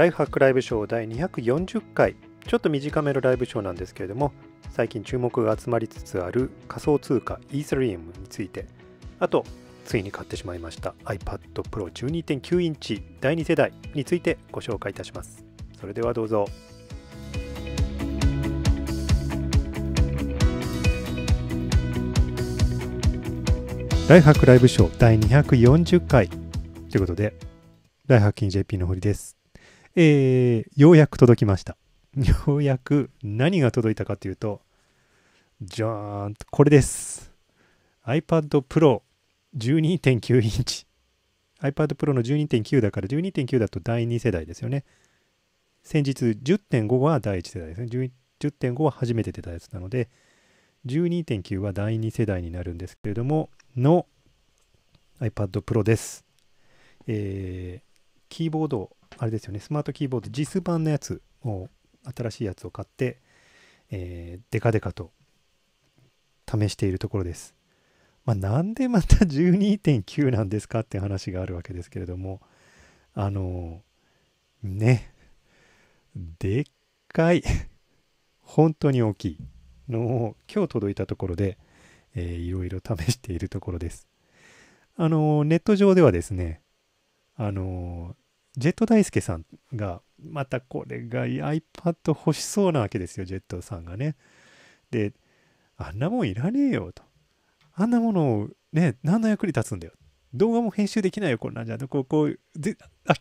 ライフハックライブショー第240回ちょっと短めのライブショーなんですけれども最近注目が集まりつつある仮想通貨イーサリアムについてあとついに買ってしまいました iPad Pro 12.9インチ第2世代についてご紹介いたしますそれではどうぞライフハックライブショー第240回ということでライハッキン JP の堀ですえー、ようやく届きました。ようやく何が届いたかというと、じゃーんと、これです。iPad Pro 12.9インチ。iPad Pro の12.9だから12.9だと第2世代ですよね。先日10.5は第1世代ですね。10.5は初めて出たやつなので、12.9は第2世代になるんですけれども、の iPad Pro です。えー、キーボード、あれですよね、スマートキーボード、JIS 版のやつを、新しいやつを買って、えー、デカデカと試しているところです。まあ、なんでまた12.9なんですかって話があるわけですけれども、あのー、ね、でっかい本当に大きいのを今日届いたところで、えー、いろいろ試しているところです。あのネット上ではですね、あのジェット大輔さんが、またこれが iPad 欲しそうなわけですよ、ジェットさんがね。で、あんなもんいらねえよと。あんなものをね、何の役に立つんだよ。動画も編集できないよ、こんなんじゃ。こう、こう、明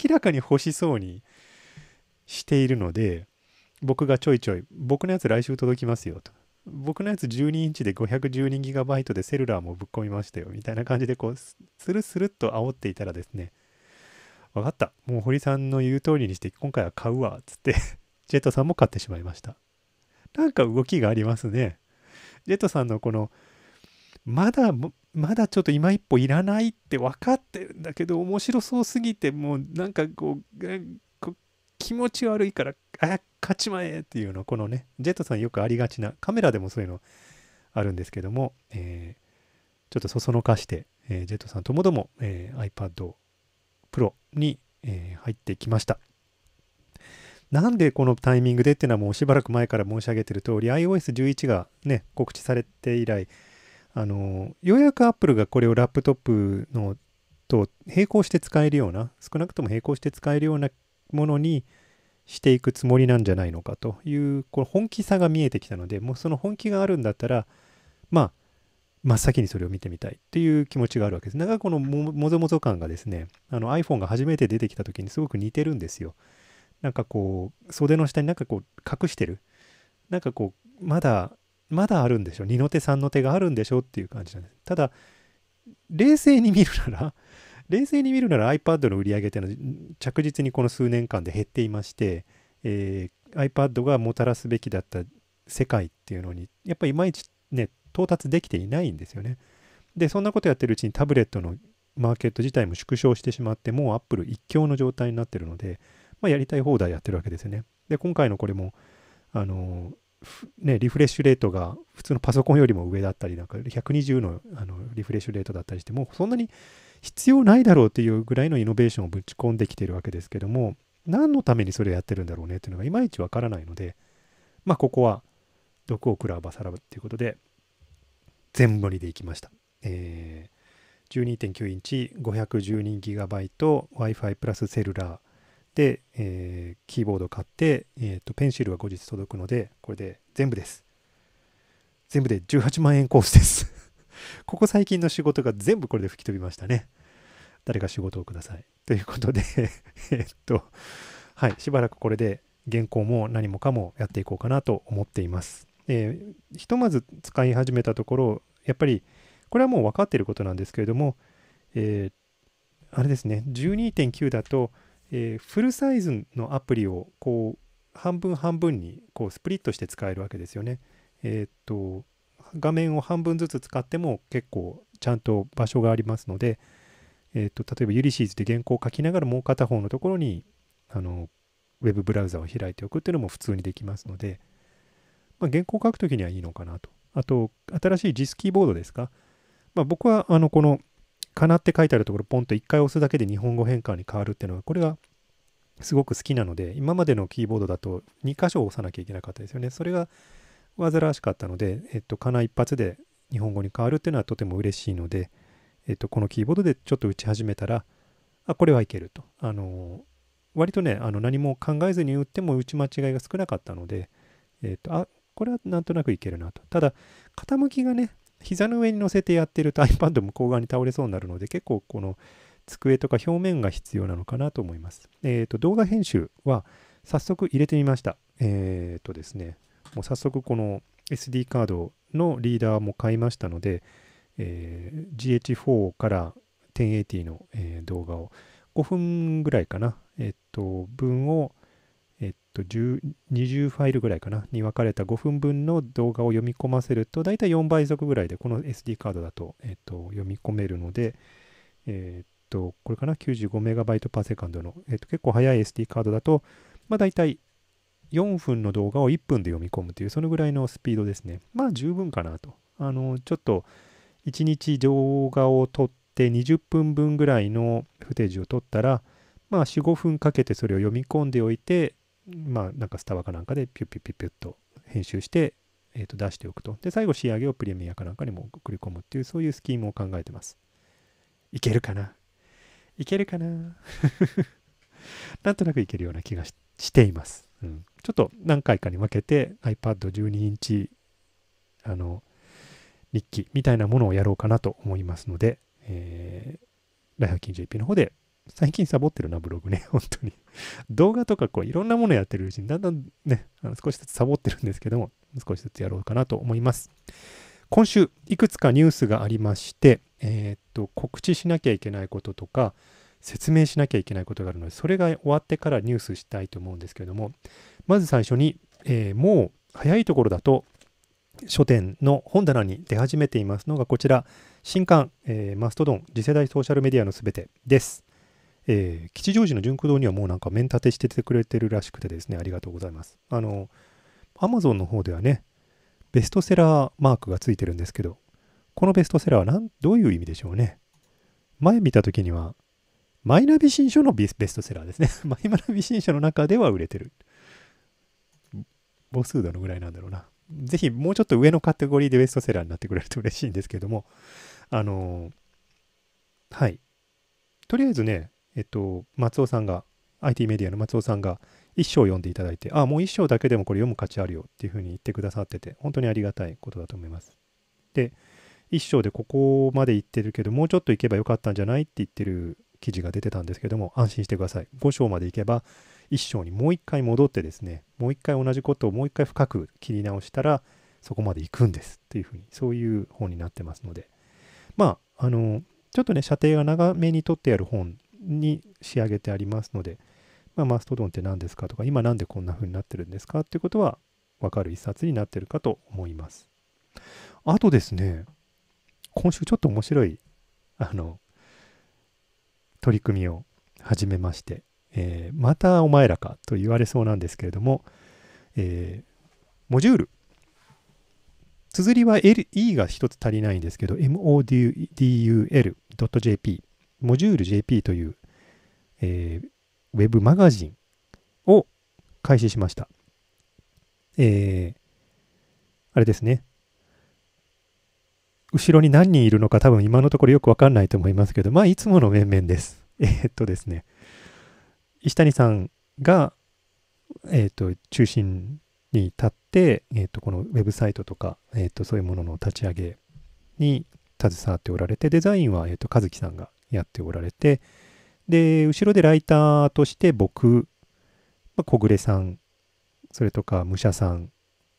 らかに欲しそうにしているので、僕がちょいちょい、僕のやつ来週届きますよと。僕のやつ12インチで 512GB でセルラーもぶっ込みましたよみたいな感じでこうスルスルっと煽っていたらですね分かった。もう堀さんの言う通りにして、今回は買うわ。つって ジェットさんも買ってしまいました。なんか動きがありますね。ジェットさんのこの、まだ、まだちょっと今一歩いらないって分かってるんだけど、面白そうすぎて、もうなんかこう、気持ち悪いから、あ、勝ちまえっていうの、このね、ジェットさんよくありがちな、カメラでもそういうのあるんですけども、えー、ちょっとそそのかして、えー、ジェットさんともども、えー、iPad をに、えー、入ってきました。なんでこのタイミングでっていうのはもうしばらく前から申し上げてる通り iOS11 がね告知されて以来あのようやくアップルがこれをラップトップのと並行して使えるような少なくとも並行して使えるようなものにしていくつもりなんじゃないのかというこの本気さが見えてきたのでもうその本気があるんだったらまあ真っ先にそれを見てみたいっていう気持ちがあるわけです。なんかこのもぞもぞ感がですね、あの iPhone が初めて出てきた時にすごく似てるんですよ。なんかこう、袖の下になんかこう隠してる。なんかこう、まだ、まだあるんでしょ。二の手三の手があるんでしょっていう感じなんです。ただ、冷静に見るなら 冷静に見るなら iPad の売り上げっていうのは着実にこの数年間で減っていまして、えー、iPad がもたらすべきだった世界っていうのに、やっぱりいまいちね、到達できていないんですよね。で、そんなことやってるうちにタブレットのマーケット自体も縮小してしまって、もうアップル一強の状態になってるので、まあ、やりたい放題やってるわけですよね。で、今回のこれも、あのね、リフレッシュレートが普通のパソコンよりも上だったりなんか120のあのリフレッシュレートだったりしてもうそんなに必要ないだろうっていうぐらいのイノベーションをぶち込んできてるわけですけども何のためにそれをやってるんだろうねっていうのがいまいちわからないのでまあここは毒を食らうばさらばっていうことで全盛でいきました。えー、12.9インチ 512GB、Wi-Fi プラスセルラーで、えー、キーボード買って、えーと、ペンシルは後日届くので、これで全部です。全部で18万円コースです ここ最近の仕事が全部これで吹き飛びましたね。誰か仕事をください。ということで えっと、はい、しばらくこれで原稿も何もかもやっていこうかなと思っています。えー、ひとまず使い始めたところやっぱりこれはもう分かっていることなんですけれども、えー、あれですね12.9だと、えー、フルサイズのアプリをこう半分半分にこうスプリットして使えるわけですよね。えー、っと画面を半分ずつ使っても結構ちゃんと場所がありますので、えー、っと例えばユリシーズで原稿を書きながらもう片方のところにあのウェブブラウザを開いておくっていうのも普通にできますので、まあ、原稿を書くときにはいいのかなと。あと、新しい JIS キーボードですか。まあ、僕は、あの、この、かなって書いてあるところ、ポンと1回押すだけで日本語変換に変わるっていうのは、これがすごく好きなので、今までのキーボードだと2箇所押さなきゃいけなかったですよね。それが煩わしかったので、えっと、かな一発で日本語に変わるっていうのはとても嬉しいので、えっと、このキーボードでちょっと打ち始めたら、あ、これはいけると。あの、割とね、あの何も考えずに打っても打ち間違いが少なかったので、えっと、あ、これはなんとなくいけるなと。ただ、傾きがね、膝の上に乗せてやってると iPad 向こう側に倒れそうになるので、結構この机とか表面が必要なのかなと思います。えっ、ー、と、動画編集は早速入れてみました。えっ、ー、とですね、もう早速この SD カードのリーダーも買いましたので、えー、GH4 から1080の、え動画を5分ぐらいかな、えっと、分をえっと、20ファイルぐらいかな、に分かれた5分分の動画を読み込ませると、だいたい4倍速ぐらいで、この SD カードだと、えっと、読み込めるので、えっと、これかな、9 5イトパーセカンドの、えっと、結構早い SD カードだと、まあ、だいたい4分の動画を1分で読み込むという、そのぐらいのスピードですね。まあ、十分かなと。あの、ちょっと、1日動画を撮って20分分ぐらいのフテージを撮ったら、まあ、4、5分かけてそれを読み込んでおいて、まあなんかスタバかなんかでピュッピュッピュッピュッと編集して、えー、と出しておくと。で、最後仕上げをプレミアかなんかにも送り込むっていう、そういうスキームを考えてます。いけるかないけるかな なんとなくいけるような気がしています。うん、ちょっと何回かに分けて iPad12 インチあの日記みたいなものをやろうかなと思いますので、えー、ライ k i n g JP の方で最近サボってるな、ブログね、本当に。動画とかこういろんなものやってるうちにだんだんね、あの少しずつサボってるんですけども、少しずつやろうかなと思います。今週、いくつかニュースがありまして、えー、っと、告知しなきゃいけないこととか、説明しなきゃいけないことがあるので、それが終わってからニュースしたいと思うんですけれども、まず最初に、えー、もう早いところだと、書店の本棚に出始めていますのがこちら、新刊、えー、マストドン、次世代ソーシャルメディアのすべてです。えー、吉祥寺の純駆堂にはもうなんか面立てしててくれてるらしくてですね、ありがとうございます。あの、Amazon の方ではね、ベストセラーマークがついてるんですけど、このベストセラーはなんどういう意味でしょうね。前見た時には、マイナビ新書のベストセラーですね。マイナビ新書の中では売れてる。母数どのぐらいなんだろうな。ぜひもうちょっと上のカテゴリーでベストセラーになってくれると嬉しいんですけども、あのー、はい。とりあえずね、えっと、松尾さんが、IT メディアの松尾さんが1章読んでいただいて、ああ、もう1章だけでもこれ読む価値あるよっていうふうに言ってくださってて、本当にありがたいことだと思います。で、1章でここまで言ってるけど、もうちょっと行けばよかったんじゃないって言ってる記事が出てたんですけども、安心してください。5章まで行けば、1章にもう一回戻ってですね、もう一回同じことをもう一回深く切り直したら、そこまで行くんですっていうふうに、そういう本になってますので、まあ、あの、ちょっとね、射程が長めに取ってやる本に仕上げてありますので、まあ、マストドンって何ですかとか、今なんでこんな風になってるんですかっていうことはわかる一冊になってるかと思います。あとですね、今週ちょっと面白い、あの、取り組みを始めまして、えー、またお前らかと言われそうなんですけれども、えー、モジュール。綴りは、L、E が一つ足りないんですけど、modul.jp モジュール JP という、えー、ウェブマガジンを開始しました。えー、あれですね。後ろに何人いるのか多分今のところよくわかんないと思いますけど、まあいつもの面々です。えー、っとですね。石谷さんが、えー、っと、中心に立って、えー、っと、このウェブサイトとか、えっと、そういうものの立ち上げに携わっておられて、デザインは、えっと、和樹さんがやっておられて、で、後ろでライターとして僕、まあ、小暮さん、それとか武者さん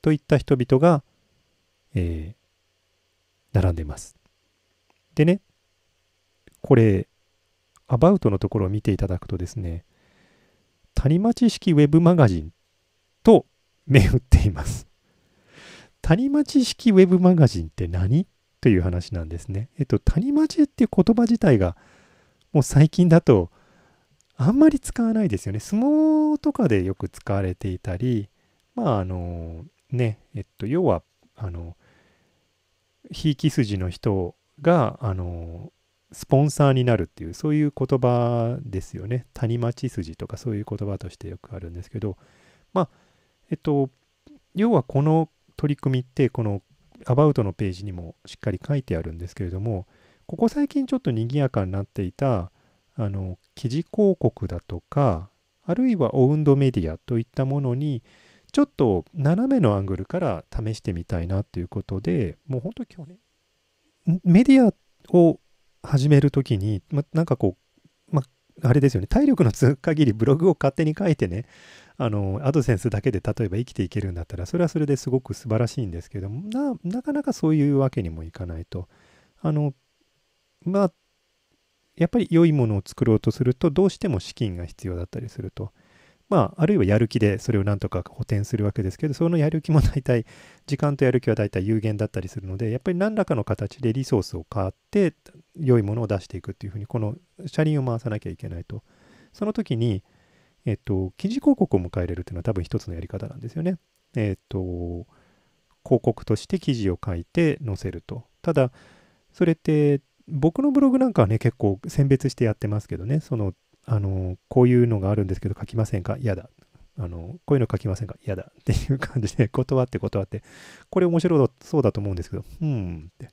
といった人々が、えー、並んでます。でね、これ、アバウトのところを見ていただくとですね、谷間知識ウェブマガジンと銘打っています。谷間知識ウェブマガジンって何という話なんですね。えっと、谷町っていう言葉自体が、もう最近だと、あんまり使わないですよね。相撲とかでよく使われていたり、まあ、あの、ね、えっと、要は、あの、ひいき筋の人が、あの、スポンサーになるっていう、そういう言葉ですよね。谷町筋とかそういう言葉としてよくあるんですけど、まあ、えっと、要はこの取り組みって、このアバウトのページにもしっかり書いてあるんですけれども、ここ最近ちょっと賑やかになっていた、あの、記事広告だとか、あるいはオウンドメディアといったものに、ちょっと斜めのアングルから試してみたいなということで、もう本当今日ね、メディアを始めるときに、ま、なんかこう、ま、あれですよね、体力のつく限りブログを勝手に書いてね、あのアドセンスだけで例えば生きていけるんだったらそれはそれですごく素晴らしいんですけどもなかなかそういうわけにもいかないとあのまあやっぱり良いものを作ろうとするとどうしても資金が必要だったりすると。まあ、あるいはやる気でそれをなんとか補填するわけですけど、そのやる気も大体、時間とやる気は大体有限だったりするので、やっぱり何らかの形でリソースを買って、良いものを出していくっていうふうに、この車輪を回さなきゃいけないと。その時に、えっと、記事広告を迎え入れるっていうのは多分一つのやり方なんですよね。えっと、広告として記事を書いて載せると。ただ、それって僕のブログなんかはね、結構選別してやってますけどね、その、あの、こういうのがあるんですけど書きませんか嫌だ。あの、こういうの書きませんか嫌だ。っていう感じで 断って断って、これ面白そうだと思うんですけど、うんって。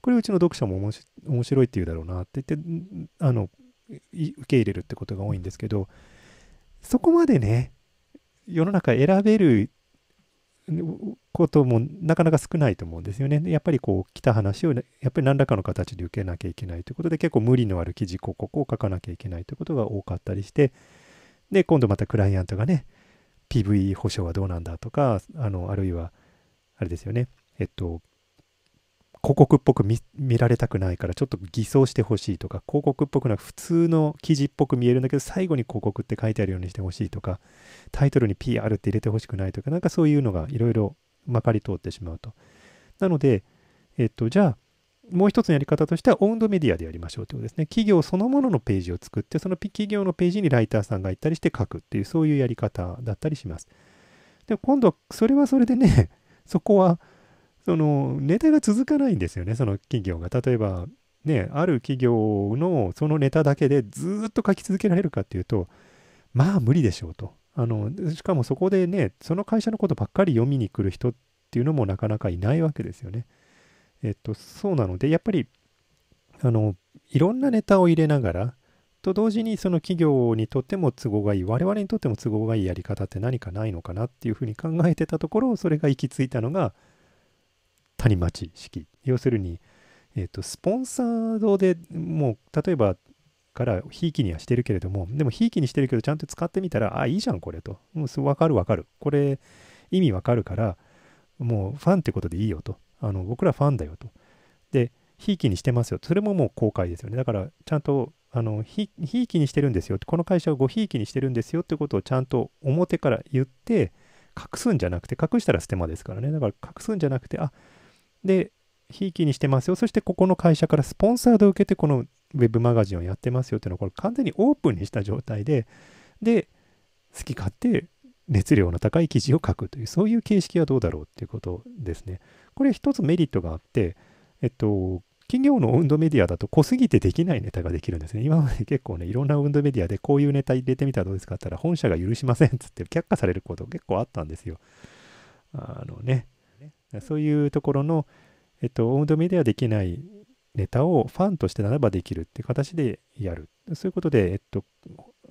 これうちの読者も面白いって言うだろうなって言って、あの、受け入れるってことが多いんですけど、うんそこまでね、世の中選べることもなかなか少ないと思うんですよね。やっぱりこう来た話をやっぱり何らかの形で受けなきゃいけないということで結構無理のある記事広告を書かなきゃいけないということが多かったりしてで今度またクライアントがね PV 保証はどうなんだとかあのあるいはあれですよねえっと広告っぽく見られたくないからちょっと偽装してほしいとか広告っぽくなく普通の記事っぽく見えるんだけど最後に広告って書いてあるようにしてほしいとかタイトルに PR って入れてほしくないとかなんかそういうのがいろいろまかり通ってしまうとなのでえっとじゃあもう一つのやり方としてはオウンドメディアでやりましょうということですね企業そのもののページを作ってその企業のページにライターさんが行ったりして書くっていうそういうやり方だったりしますで今度それはそれでねそこはそのネタが続かないんですよね、その企業が。例えば、ね、ある企業のそのネタだけでずっと書き続けられるかっていうと、まあ無理でしょうと。あのしかもそこでね、その会社のことばっかり読みに来る人っていうのもなかなかいないわけですよね。えっと、そうなので、やっぱり、あの、いろんなネタを入れながら、と同時にその企業にとっても都合がいい我々にとっても都合がいいやり方って何かないのかなっていうふうに考えてたところそれが行き着いたのが谷町式要するに、えーと、スポンサードでもう例えばからひいきにはしてるけれどもでもひいきにしてるけどちゃんと使ってみたらあいいじゃんこれと、う分かる分かるこれ意味分かるからもうファンってことでいいよとあの僕らファンだよとでひいきにしてますよそれももう公開ですよねだからちゃんとあのひいきにしてるんですよこの会社をごひいきにしてるんですよってことをちゃんと表から言って隠すんじゃなくて隠したらステマですからねだから隠すんじゃなくてあで、ひいきにしてますよ。そしてここの会社からスポンサードを受けてこのウェブマガジンをやってますよっていうのはこれ完全にオープンにした状態で、で、好き勝手熱量の高い記事を書くという、そういう形式はどうだろうっていうことですね。これ一つメリットがあって、えっと、企業の運動メディアだと濃すぎてできないネタができるんですね。今まで結構ね、いろんな運動メディアでこういうネタ入れてみたらどうですかって言ったら本社が許しませんっつって却下されること結構あったんですよ。あのね、そういうところの、えっと、オウドメではできないネタをファンとしてならばできるって形でやる。そういうことで、えっと、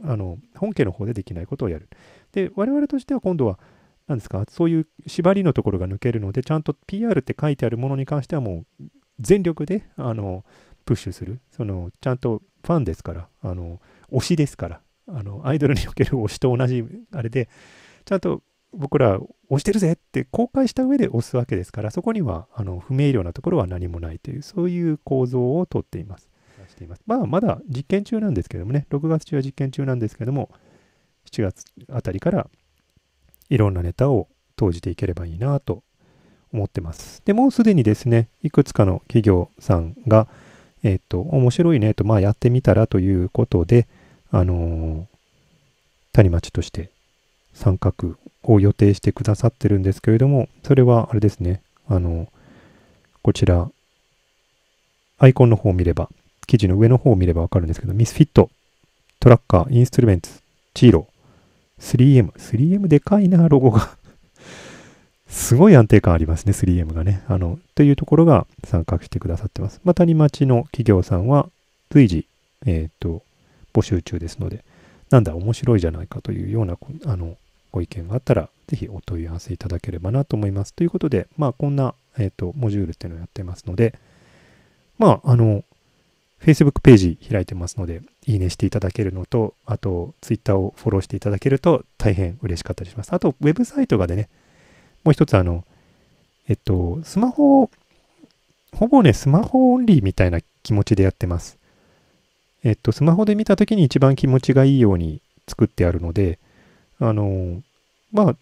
あの、本家の方でできないことをやる。で、我々としては今度は、何ですか、そういう縛りのところが抜けるので、ちゃんと PR って書いてあるものに関してはもう全力で、あの、プッシュする。その、ちゃんとファンですから、あの、推しですから、あの、アイドルにおける推しと同じあれで、ちゃんと僕ら押してるぜって公開した上で押すわけですから、そこにはあの不明瞭なところは何もないという、そういう構造をとっています。しています。まあ、まだ実験中なんですけどもね、6月中は実験中なんですけども、7月あたりからいろんなネタを投じていければいいなと思ってます。で、もうすでにですね、いくつかの企業さんが、えっ、と、面白いねと、まあ、やってみたらということで、あのー、谷町として参画を予定してくださってるんですけれども、それはあれですね、あの、こちら、アイコンの方を見れば、記事の上の方を見ればわかるんですけど、ミスフィット、トラッカー、インストゥルメンツ、チーロ、3M、3M でかいな、ロゴが すごい安定感ありますね、3M がね。あの、というところが参画してくださってます。また、に町の企業さんは随時、えっ、ー、と、募集中ですので、なんだ、面白いじゃないかというような、あの、ご意見があったら、ぜひお問い合わせいただければなと思います。ということで、まあ、こんな、えっ、ー、と、モジュールっていうのをやってますので、まあ、あの、Facebook ページ開いてますので、いいねしていただけるのと、あと、Twitter をフォローしていただけると大変嬉しかったりします。あと、ウェブサイトがでね、もう一つ、あの、えっと、スマホ、ほぼね、スマホオンリーみたいな気持ちでやってます。えっと、スマホで見た時に一番気持ちがいいように作ってあるので、あの、まあ、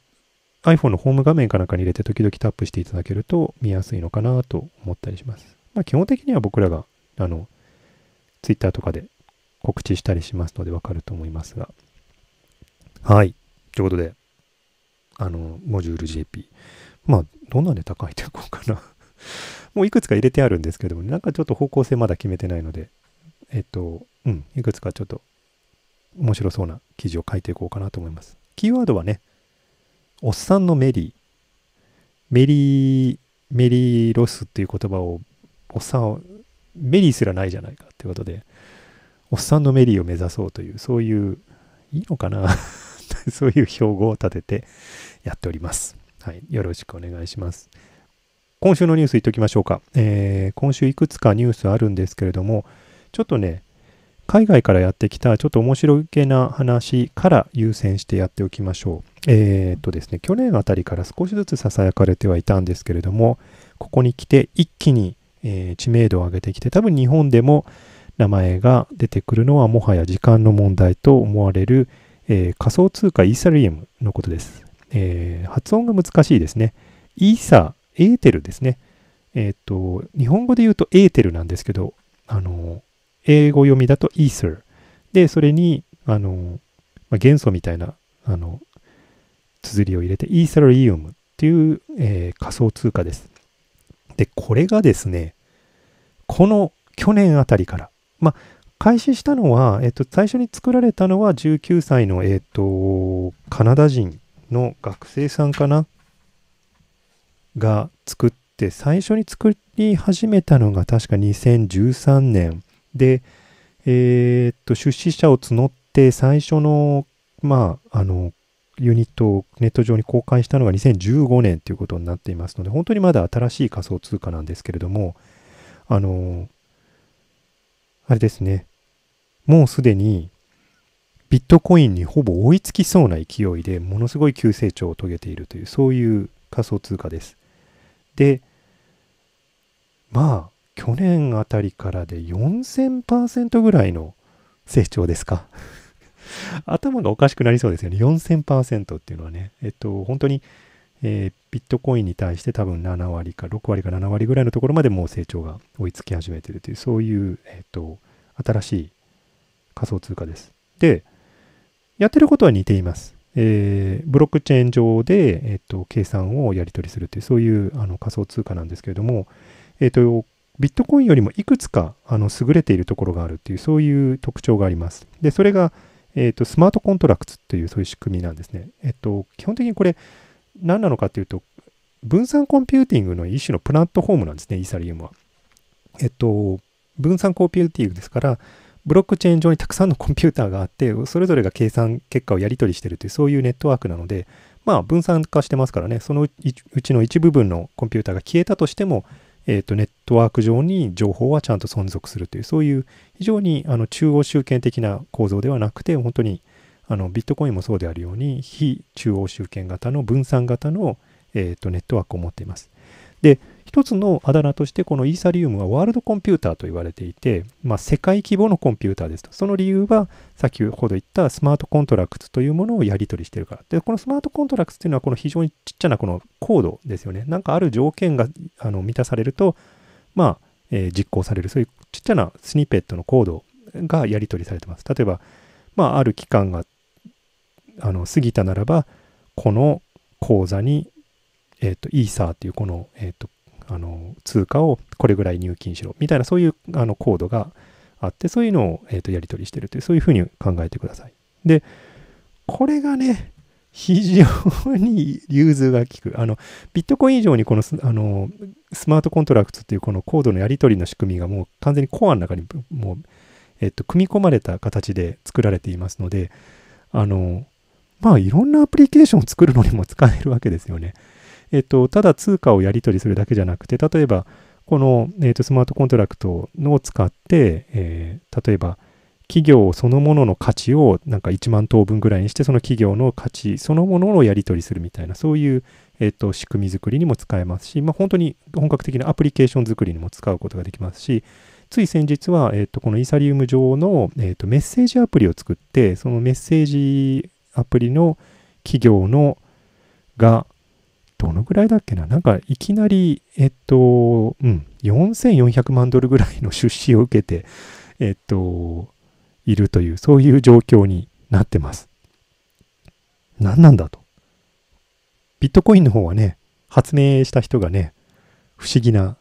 iPhone のホーム画面かなんかに入れて時々タップしていただけると見やすいのかなと思ったりします。まあ、基本的には僕らが、あの、Twitter とかで告知したりしますのでわかると思いますが。はい。ということで、あの、モジュール JP。まあ、どんなネタ書いていこうかな もういくつか入れてあるんですけども、なんかちょっと方向性まだ決めてないので、えっと、うん、いくつかちょっと面白そうな記事を書いていこうかなと思います。キーワードはね、おっさんのメリー。メリー、メリーロスっていう言葉を、おっさんを、メリーすらないじゃないかってことで、おっさんのメリーを目指そうという、そういう、いいのかな そういう標語を立ててやっております。はい。よろしくお願いします。今週のニュースいっておきましょうか。えー、今週いくつかニュースあるんですけれども、ちょっとね、海外からやってきたちょっと面白げな話から優先してやっておきましょう。えー、っとですね、去年あたりから少しずつ囁かれてはいたんですけれども、ここに来て一気に、えー、知名度を上げてきて、多分日本でも名前が出てくるのはもはや時間の問題と思われる、えー、仮想通貨イーサリウムのことです、えー、発音が難しいですね。イーサ、エーテルですね。えっ、と、日本語で言うとエーテルなんですけど、あの、英語読みだとイーサル。で、それに、あの、まあ、元素みたいな、あの、綴りを入れて、イーサリウムっていう、えー、仮想通貨です。で、これがですね、この去年あたりから、まあ、開始したのは、えっと、最初に作られたのは19歳の、えっと、カナダ人の学生さんかなが作って、最初に作り始めたのが確か2013年で、えー、っと、出資者を募って最初の、まあ、あの、ユニットをネット上に公開したのが2015年ということになっていますので、本当にまだ新しい仮想通貨なんですけれども、あの、あれですね、もうすでにビットコインにほぼ追いつきそうな勢いでものすごい急成長を遂げているという、そういう仮想通貨です。で、まあ、去年あたりからで4000%ぐらいの成長ですか。頭がおかしくなりそうですよね。4000%っていうのはね、えっと、本当に、えー、ビットコインに対して多分7割か6割か7割ぐらいのところまでもう成長が追いつき始めてるという、そういう、えっと、新しい仮想通貨です。で、やってることは似ています。えー、ブロックチェーン上で、えっと、計算をやり取りするという、そういうあの仮想通貨なんですけれども、えっと、ビットコインよりもいくつかあの優れているところがあるという、そういう特徴があります。で、それが、えっ、ー、と、スマートコントラクツというそういう仕組みなんですね。えっ、ー、と、基本的にこれ、何なのかっていうと、分散コンピューティングの一種のプラットフォームなんですね、イーサリウムは。えっ、ー、と、分散コンピューティングですから、ブロックチェーン上にたくさんのコンピューターがあって、それぞれが計算結果をやり取りしてるという、そういうネットワークなので、まあ分散化してますからね、そのうちの一部分のコンピューターが消えたとしても、えっ、ー、と、ネットワーク上に情報はちゃんと存続するという、そういう非常にあの中央集権的な構造ではなくて、本当にあのビットコインもそうであるように、非中央集権型の分散型の、えーと、とネットワークを持っています。で、一つのあだ名としてこのイーサリウムはワールドコンピューターと言われていて、まあ、世界規模のコンピューターですと。その理由は先ほど言ったスマートコントラクトというものをやり取りしているから。で、このスマートコントラクトというのはこの非常にちっちゃなこのコードですよね。なんかある条件があの満たされると、まあ、えー、実行される、そういうちっちゃなスニペットのコードがやり取りされてます。例えば、まあ、ある期間があの過ぎたならば、この口座に、えっ、ー、と、イーサーっていうこの、えっ、ー、と、あの通貨をこれぐらい入金しろみたいなそういうあのコードがあってそういうのを、えー、とやり取りしてるというそういうふうに考えてください。でこれがね非常に融通が利く。あの、ビットコイン以上にこのスあのスマートコントラクトっていうこのコードのやり取りの仕組みがもう完全にコアの中にもう、えっと、組み込まれた形で作られていますので、あの、まあいろんなアプリケーションを作るのにも使えるわけですよね。えっと、ただ通貨をやり取りするだけじゃなくて、例えば、この、えっと、スマートコントラクトを使って、えー、例えば、企業そのものの価値をなんか1万等分ぐらいにして、その企業の価値そのものをやり取りするみたいな、そういう、えっと、仕組み作りにも使えますし、まあ、本当に本格的なアプリケーション作りにも使うことができますし、つい先日は、えっと、このイーサリウム上の、えっと、メッセージアプリを作って、そのメッセージアプリの企業のが、どのぐらいだっけななんかいきなり、えっと、うん、4400万ドルぐらいの出資を受けて、えっと、いるという、そういう状況になってます。何なんだと。ビットコインの方はね、発明した人がね、不思議な、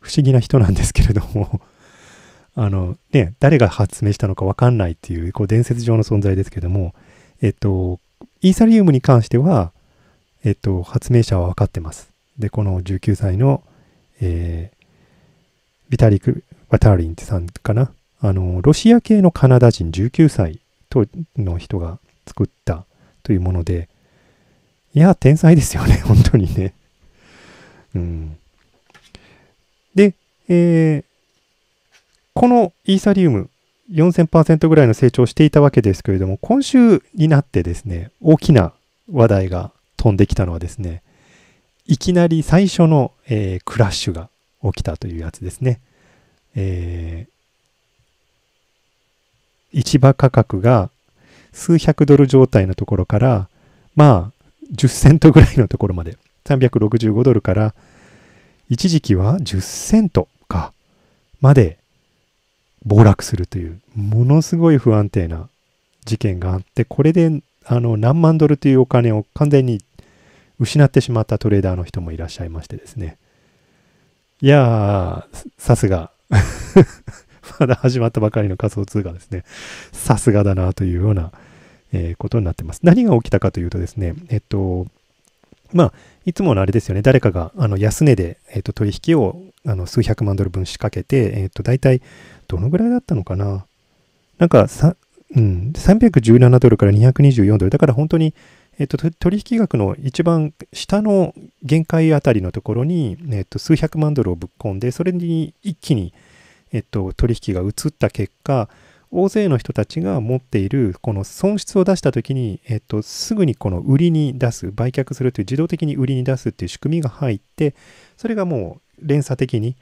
不思議な人なんですけれども あのね、誰が発明したのかわかんないっていう、こう伝説上の存在ですけども、えっと、イーサリウムに関しては、えっと、発明者は分かってます。で、この19歳の、えー、ビタリク・バターリンってさんかな。あの、ロシア系のカナダ人19歳との人が作ったというもので、いや、天才ですよね、本当にね。うん。で、えー、このイーサリウム4000%ぐらいの成長していたわけですけれども、今週になってですね、大きな話題が飛んできたのはですね、いきなり最初の、えー、クラッシュが起きたというやつですね。えー、市場価格が数百ドル状態のところから、まあ、10セントぐらいのところまで、365ドルから、一時期は10セントか、まで暴落するという、ものすごい不安定な事件があって、これで、あの、何万ドルというお金を完全に失ってしまったトレーダーの人もいらっしゃいましてですね。いやー、さすが。まだ始まったばかりの仮想通貨ですね。さすがだなというような、えー、ことになってます。何が起きたかというとですね、えっと、まあ、いつものあれですよね、誰かがあの安値で、えっと、取引をあの数百万ドル分仕掛けて、えっと、大体どのぐらいだったのかな。なんか、うん、317ドルから224ドル。だから本当にえっと、取引額の一番下の限界あたりのところに、えっと、数百万ドルをぶっ込んで、それに一気に、えっと、取引が移った結果、大勢の人たちが持っているこの損失を出した時に、えっと、すぐにこの売りに出す売却するという自動的に売りに出すという仕組みが入ってそれがもう連鎖的に、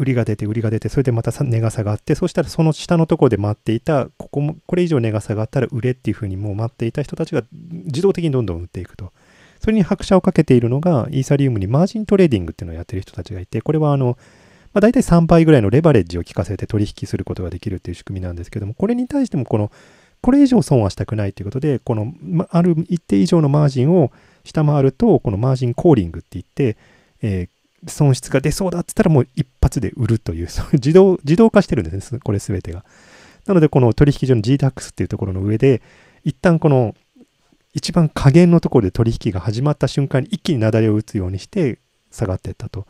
売りが出て、売りが出て、それでまた値が下がって、そしたらその下のところで待っていた、ここも、これ以上値が下がったら売れっていうふうにもう待っていた人たちが自動的にどんどん売っていくと。それに拍車をかけているのが、イーサリウムにマージントレーディングっていうのをやってる人たちがいて、これはあの、まあ、大体3倍ぐらいのレバレッジを効かせて取引することができるっていう仕組みなんですけども、これに対してもこの、これ以上損はしたくないということで、この、ま、ある一定以上のマージンを下回ると、このマージンコーリングって言って、えー、損失が出そうだっ言ったらもう一発で売るとい う、自動、自動化してるんですね、これ全てが。なので、この取引所の g d a x っていうところの上で、一旦この一番下限のところで取引が始まった瞬間に一気に雪崩を打つようにして下がっていったと。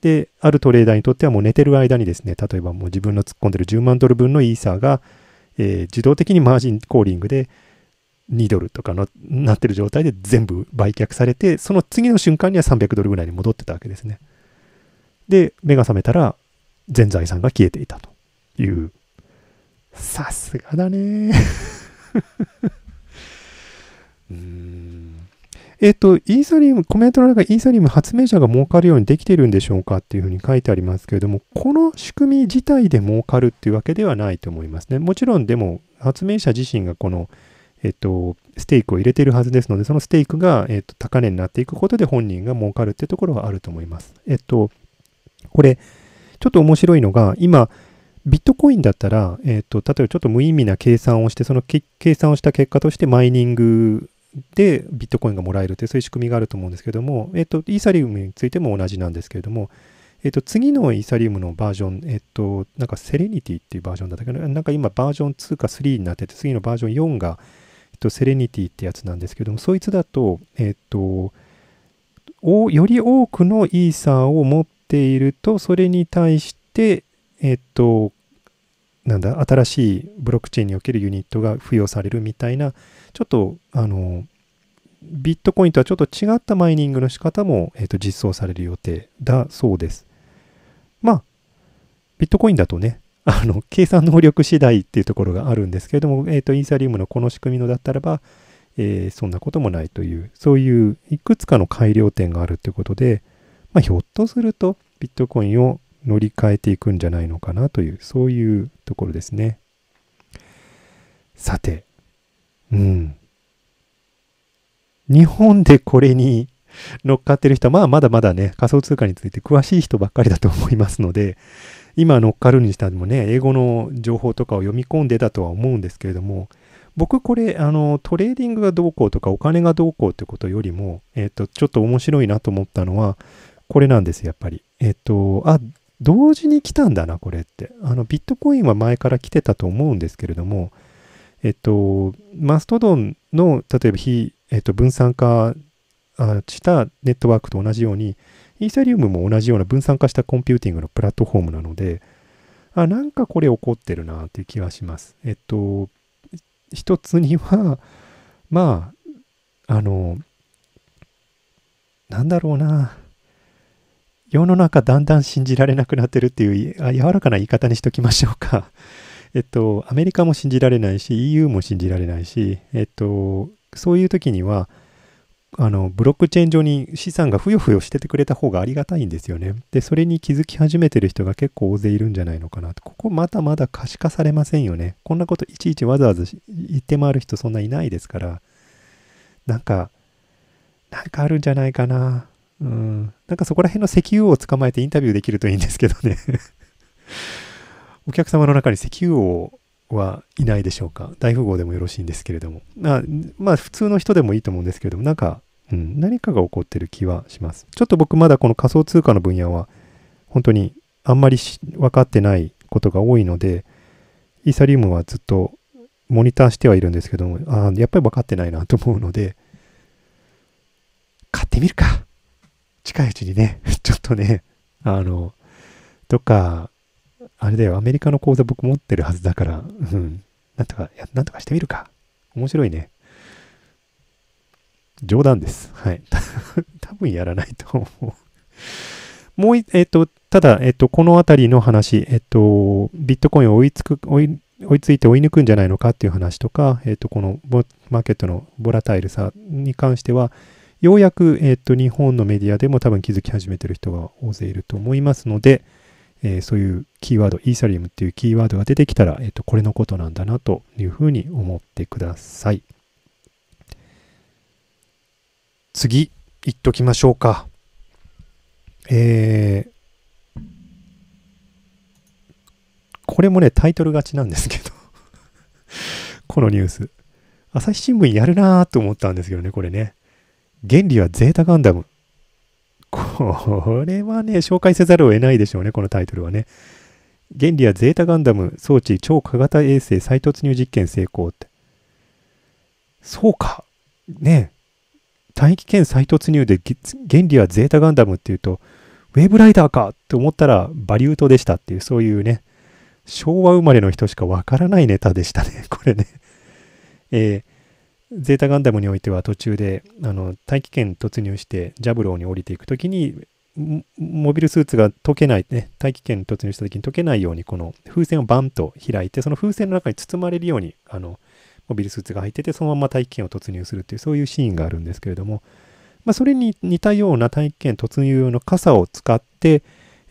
で、あるトレーダーにとってはもう寝てる間にですね、例えばもう自分の突っ込んでる10万ドル分のイーサーが、えー、自動的にマージンコーリングで2ドルとかのなってる状態で全部売却されて、その次の瞬間には300ドルぐらいに戻ってたわけですね。で、目が覚めたら、全財産が消えていたという。さすがだね うーん。えっ、と、イーサリウム、コメントの中、イーサリウム発明者が儲かるようにできてるんでしょうかっていうふうに書いてありますけれども、この仕組み自体で儲かるっていうわけではないと思いますね。もちろん、でも、発明者自身がこの、えっ、と、ステークを入れてるはずですので、そのステークが、えっ、と、高値になっていくことで本人が儲かるってところはあると思います。えっと、これ、ちょっと面白いのが、今、ビットコインだったら、えっ、と、例えばちょっと無意味な計算をして、その計算をした結果としてマイニングでビットコインがもらえるという、そういう仕組みがあると思うんですけども、えっ、と、イーサリウムについても同じなんですけれども、えっと、次のイーサリウムのバージョン、えっと、なんかセレニティっていうバージョンだったけど、なんか今バージョン2か3になってて、次のバージョン4が、えっと、セレニティってやつなんですけども、そいつだと、えっと、より多くのイーサーを持って、ていると、それに対して、えっと、なんだ、新しいブロックチェーンにおけるユニットが付与されるみたいな、ちょっと、あの、ビットコインとはちょっと違ったマイニングの仕方も、えっと、実装される予定だそうです。まあ、ビットコインだとね、あの、計算能力次第っていうところがあるんですけれども、えっ、と、イーサリウムのこの仕組みのだったらば、えー、そんなこともないという、そういういくつかの改良点があるということで、まあ、ひょっとするとビットコインを乗り換えていくんじゃないのかなという、そういうところですね。さて、うん。日本でこれに乗っかってる人は、まあまだまだね、仮想通貨について詳しい人ばっかりだと思いますので、今乗っかるにしたもね、英語の情報とかを読み込んでたとは思うんですけれども、僕これ、あの、トレーディングがどうこうとか、お金がどうこうってことよりも、えっ、ー、と、ちょっと面白いなと思ったのは、これなんです、やっぱり。えっと、あ、同時に来たんだな、これって。あの、ビットコインは前から来てたと思うんですけれども、えっと、マストドンの、例えば非、えっと、分散化したネットワークと同じように、イーサリウムも同じような分散化したコンピューティングのプラットフォームなので、あ、なんかこれ起こってるなっていう気はします。えっと、一つには、まあ、あの、なんだろうな。世の中だんだん信じられなくなってるっていうあ柔らかな言い方にしときましょうか。えっと、アメリカも信じられないし、EU も信じられないし、えっと、そういう時には、あの、ブロックチェーン上に資産がふよふよしててくれた方がありがたいんですよね。で、それに気づき始めてる人が結構大勢いるんじゃないのかなと。ここまだまだ可視化されませんよね。こんなこといちいちわざわざ言って回る人そんないないですから、なんか、なんかあるんじゃないかな。うん。なんかそこら辺の石油王を捕まえてインタビューできるといいんですけどね お客様の中に石油王はいないでしょうか。大富豪でもよろしいんですけれども。あまあ、普通の人でもいいと思うんですけれども、なんか、うん、何かが起こってる気はします。ちょっと僕まだこの仮想通貨の分野は、本当にあんまり分かってないことが多いので、イーサリウムはずっとモニターしてはいるんですけども、あやっぱり分かってないなと思うので、買ってみるか近いうちにね、ちょっとね、あの、とか、あれだよ、アメリカの口座僕持ってるはずだから、うん、なんとか、なんとかしてみるか。面白いね。冗談です。はい。多分やらないと思う。もうえっ、ー、と、ただ、えっ、ー、と、このあたりの話、えっ、ー、と、ビットコインを追いつく、追い、追いついて追い抜くんじゃないのかっていう話とか、えっ、と、このマーケットのボラタイルさに関しては、ようやく、えっ、と、日本のメディアでも多分気づき始めてる人が大勢いると思いますので、えー、そういうキーワード、イーサリウムっていうキーワードが出てきたら、えっ、と、これのことなんだなというふうに思ってください。次、いっときましょうか。えー、これもね、タイトル勝ちなんですけど このニュース。朝日新聞やるなーと思ったんですけどね、これね。原理はゼータガンダム。これはね、紹介せざるを得ないでしょうね、このタイトルはね。原理はゼータガンダム装置超過型衛星再突入実験成功って。そうか。ね大気圏再突入で原理はゼータガンダムっていうと、ウェブライダーかと思ったらバリュートでしたっていう、そういうね、昭和生まれの人しかわからないネタでしたね、これね。えー、ゼータガンダムにおいては途中で、あの、大気圏突入してジャブローに降りていくときに、モビルスーツが溶けない、ね、大気圏突入した時に溶けないように、この風船をバンと開いて、その風船の中に包まれるように、あの、モビルスーツが入ってて、そのまま大気圏を突入するっていう、そういうシーンがあるんですけれども、まあ、それに似たような大気圏突入用の傘を使って、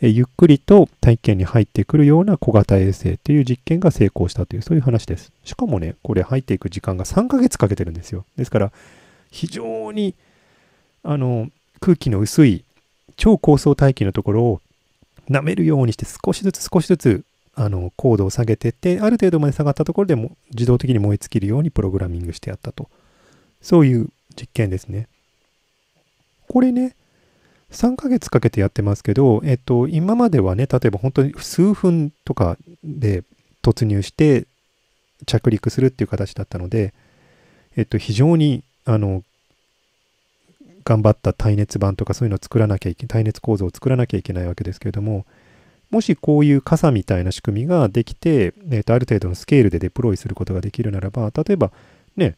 ゆっくりと大気圏に入ってくるような小型衛星という実験が成功したというそういう話です。しかもね、これ入っていく時間が3ヶ月かけてるんですよ。ですから、非常にあの空気の薄い超高層大気のところを舐めるようにして少しずつ少しずつあの高度を下げてってある程度まで下がったところでも自動的に燃え尽きるようにプログラミングしてやったとそういう実験ですね。これね3ヶ月かけてやってますけど、えっと、今まではね、例えば本当に数分とかで突入して着陸するっていう形だったので、えっと、非常に、あの、頑張った耐熱板とかそういうのを作らなきゃいけ、耐熱構造を作らなきゃいけないわけですけれども、もしこういう傘みたいな仕組みができて、えっと、ある程度のスケールでデプロイすることができるならば、例えば、ね、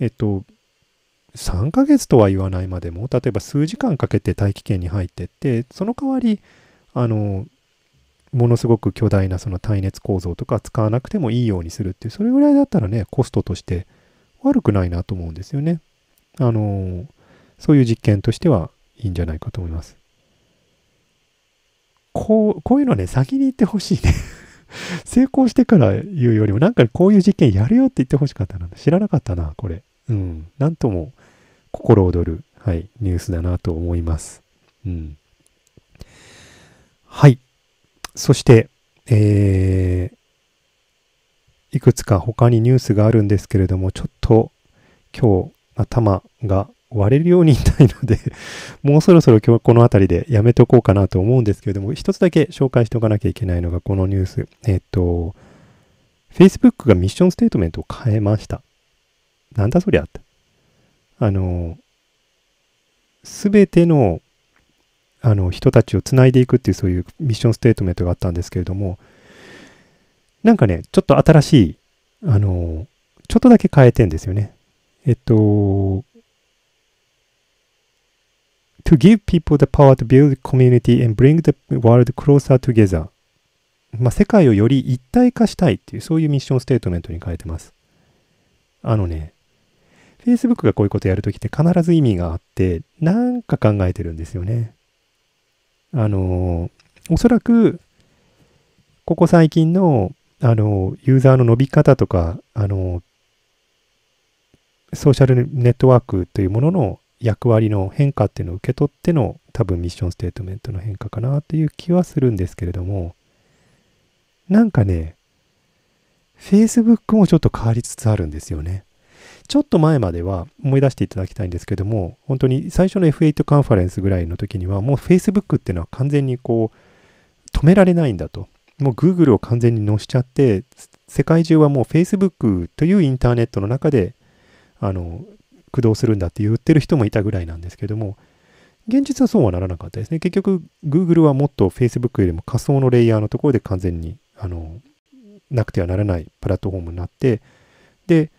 えっと、3ヶ月とは言わないまでも、例えば数時間かけて大気圏に入ってって、その代わり、あの、ものすごく巨大なその耐熱構造とか使わなくてもいいようにするっていう、それぐらいだったらね、コストとして悪くないなと思うんですよね。あの、そういう実験としてはいいんじゃないかと思います。こう、こういうのね、先に言ってほしいね 成功してから言うよりも、なんかこういう実験やるよって言ってほしかったな。知らなかったな、これ。うん。なんとも心躍る、はい、ニュースだなと思います。うん。はい。そして、えー、いくつか他にニュースがあるんですけれども、ちょっと今日頭が割れるように痛いので もうそろそろ今日この辺りでやめとこうかなと思うんですけれども、一つだけ紹介しておかなきゃいけないのがこのニュース。えっ、と、Facebook がミッションステートメントを変えました。なんだそりゃって。あの、すべての、あの、人たちをつないでいくっていうそういうミッションステートメントがあったんですけれども、なんかね、ちょっと新しい、あの、ちょっとだけ変えてんですよね。えっと、to give people the power to build community and bring the world closer together まあ、世界をより一体化したいっていう、そういうミッションステートメントに変えてます。あのね、Facebook がこういうことやるときって必ず意味があって、なんか考えてるんですよね。あの、おそらく、ここ最近の、あの、ユーザーの伸び方とか、あの、ソーシャルネットワークというものの役割の変化っていうのを受け取っての多分ミッションステートメントの変化かなという気はするんですけれども、なんかね、Facebook もちょっと変わりつつあるんですよね。ちょっと前までは思い出していただきたいんですけども、本当に最初の F8 カンファレンスぐらいの時には、もう Facebook っていうのは完全にこう、止められないんだと。もう Google を完全に乗しちゃって、世界中はもう Facebook というインターネットの中で、あの、駆動するんだって言ってる人もいたぐらいなんですけども、現実はそうはならなかったですね。結局、Google はもっと Facebook よりも仮想のレイヤーのところで完全に、あの、なくてはならないプラットフォームになって、で、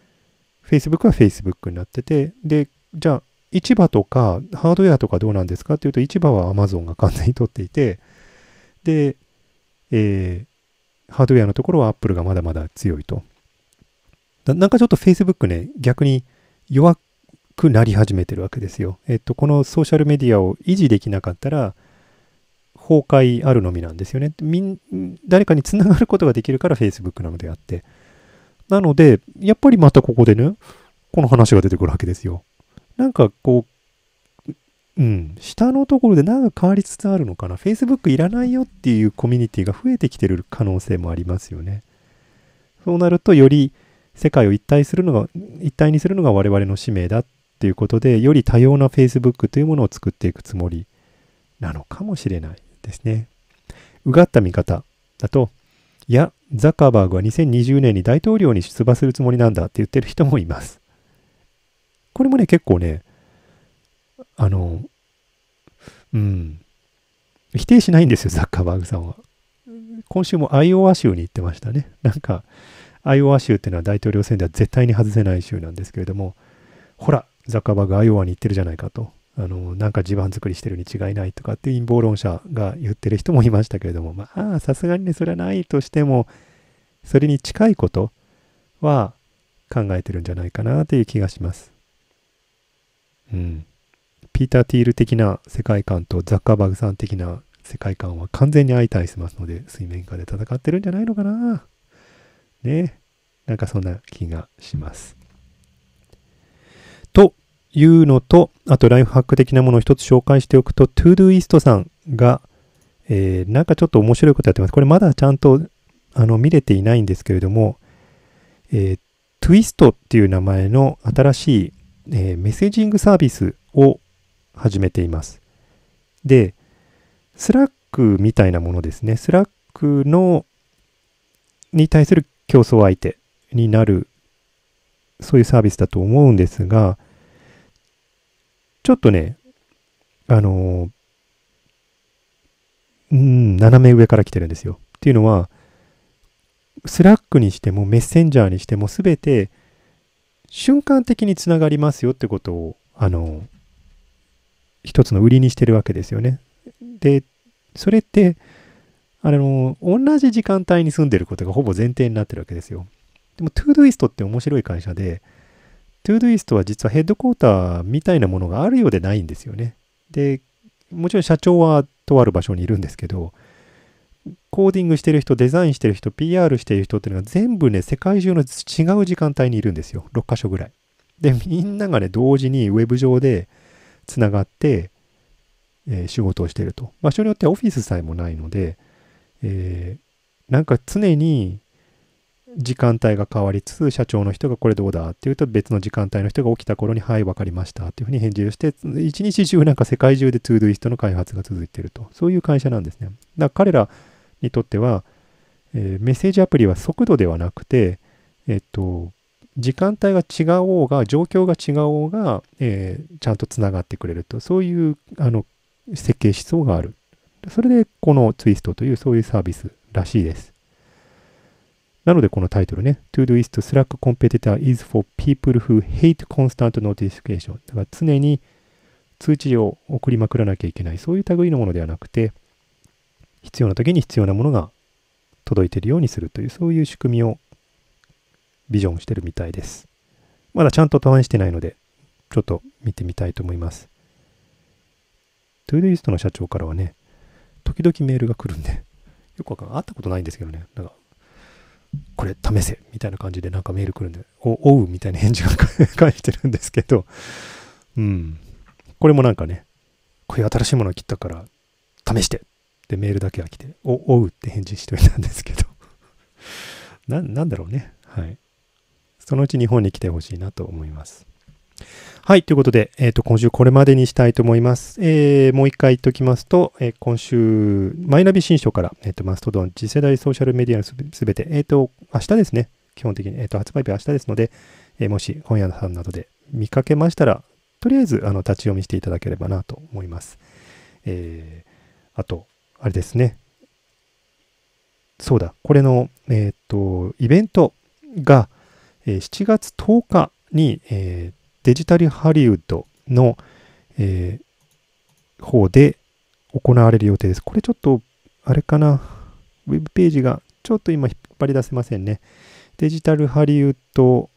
Facebook は Facebook になってて、で、じゃあ、市場とかハードウェアとかどうなんですかっていうと、市場は Amazon が完全に取っていて、で、えー、ハードウェアのところは Apple がまだまだ強いと。なんかちょっと Facebook ね、逆に弱くなり始めてるわけですよ。えっと、このソーシャルメディアを維持できなかったら、崩壊あるのみなんですよね。みん、誰かにつながることができるから Facebook なのであって。なので、やっぱりまたここでね、この話が出てくるわけですよ。なんかこう、うん、下のところでなんか変わりつつあるのかな。Facebook いらないよっていうコミュニティが増えてきてる可能性もありますよね。そうなると、より世界を一体するのが、一体にするのが我々の使命だっていうことで、より多様な Facebook というものを作っていくつもりなのかもしれないですね。うがった見方だと、いや、ザッカーバーグは2020年に大統領に出馬するつもりなんだって言ってる人もいます。これもね、結構ね、あの、うん、否定しないんですよ、ザッカーバーグさんは。今週もアイオワ州に行ってましたね。なんか、アイオワ州っていうのは大統領選では絶対に外せない州なんですけれども、ほら、ザッカーバーグアイオワに行ってるじゃないかと。あの、なんか地盤作りしてるに違いないとかっていう陰謀論者が言ってる人もいましたけれども、まあ、さすがにね、それはないとしても、それに近いことは考えてるんじゃないかなという気がします。うん。ピーター・ティール的な世界観とザッカーバグさん的な世界観は完全に相対しますので、水面下で戦ってるんじゃないのかなねなんかそんな気がします。いうのと、あとライフハック的なものを一つ紹介しておくと、t o d o イストさんが、えー、なんかちょっと面白いことやってます。これまだちゃんとあの見れていないんですけれども、えー、t w i s トっていう名前の新しい、えー、メッセージングサービスを始めています。で、スラックみたいなものですね。スラックのに対する競争相手になる、そういうサービスだと思うんですが、ちょっとね、あのうん、斜め上から来てるんですよ。っていうのは、スラックにしてもメッセンジャーにしても全て瞬間的につながりますよってことを、あの、一つの売りにしてるわけですよね。で、それって、あの、同じ時間帯に住んでることがほぼ前提になってるわけですよ。でも、トゥードゥイストって面白い会社で、t o d o イストは実はヘッドコーターみたいなものがあるようでないんですよね。で、もちろん社長はとある場所にいるんですけど、コーディングしてる人、デザインしてる人、PR してる人っていうのが全部ね、世界中の違う時間帯にいるんですよ。6箇所ぐらい。で、みんながね、同時にウェブ上でつながって、えー、仕事をしてると。場所によってはオフィスさえもないので、えー、なんか常に時間帯が変わりつつ、社長の人がこれどうだって言うと、別の時間帯の人が起きた頃に、はい、わかりましたっていうふうに返事をして、一日中なんか世界中でトゥードゥイストの開発が続いていると。そういう会社なんですね。だから彼らにとっては、えー、メッセージアプリは速度ではなくて、えっと、時間帯が違おうが、状況が違おうが、えー、ちゃんとつながってくれると。そういう、あの、設計思想がある。それで、このツイストという、そういうサービスらしいです。なのでこのタイトルね、Todoist Slack Competitor is for people who hate constant notification。だから常に通知を送りまくらなきゃいけない、そういう類のものではなくて、必要な時に必要なものが届いているようにするという、そういう仕組みをビジョンしてるみたいです。まだちゃんと試してないので、ちょっと見てみたいと思います。トゥー o イストの社長からはね、時々メールが来るんで、よくわかんない。会ったことないんですけどね、なんかこれ試せみたいな感じでなんかメール来るんで、お、おうみたいな返事が返してるんですけど、うん。これもなんかね、こういう新しいものを切ったから試してってメールだけが来て、お、おうって返事しおいたんですけど な、なんだろうね。はい。そのうち日本に来てほしいなと思います。はい。ということで、えっ、ー、と、今週これまでにしたいと思います。えー、もう一回言っておきますと、えー、今週、マイナビ新書から、えっ、ー、と、マストドン、次世代ソーシャルメディアのすべて、えっ、ー、と、明日ですね。基本的に、えっ、ー、と、発売日は明日ですので、えー、もし本屋さんなどで見かけましたら、とりあえず、あの、立ち読みしていただければなと思います。えー、あと、あれですね。そうだ、これの、えっ、と、イベントが、えー、7月10日に、えー、デジタルハリウッドの、えー、方で行われる予定です。これちょっと、あれかな、ウェブページがちょっと今引っ張り出せませんね。デジタルハリウッド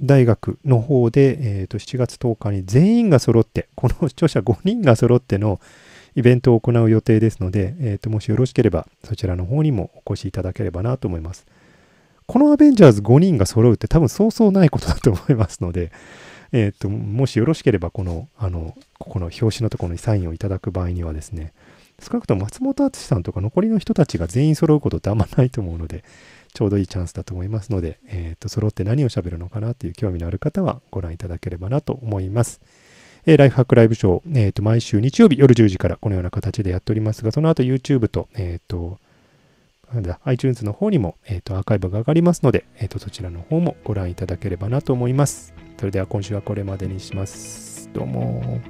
大学の方で、えー、と7月10日に全員が揃って、この視聴者5人が揃ってのイベントを行う予定ですので、えー、ともしよろしければそちらの方にもお越しいただければなと思います。このアベンジャーズ5人が揃うって多分そうそうないことだと思いますので、えー、と、もしよろしければ、この、あの、ここの表紙のところにサインをいただく場合にはですね、少なくとも松本淳さんとか残りの人たちが全員揃うことってあんまないと思うので、ちょうどいいチャンスだと思いますので、えっ、ー、と、揃って何を喋るのかなという興味のある方はご覧いただければなと思います。えー、ライフハックライブショー、えっ、ー、と、毎週日曜日夜10時からこのような形でやっておりますが、その後 YouTube と、えっ、と、なんだ、iTunes の方にも、えっ、ー、と、アーカイブが上がりますので、えっ、ー、と、そちらの方もご覧いただければなと思います。それでは今週はこれまでにします。どうも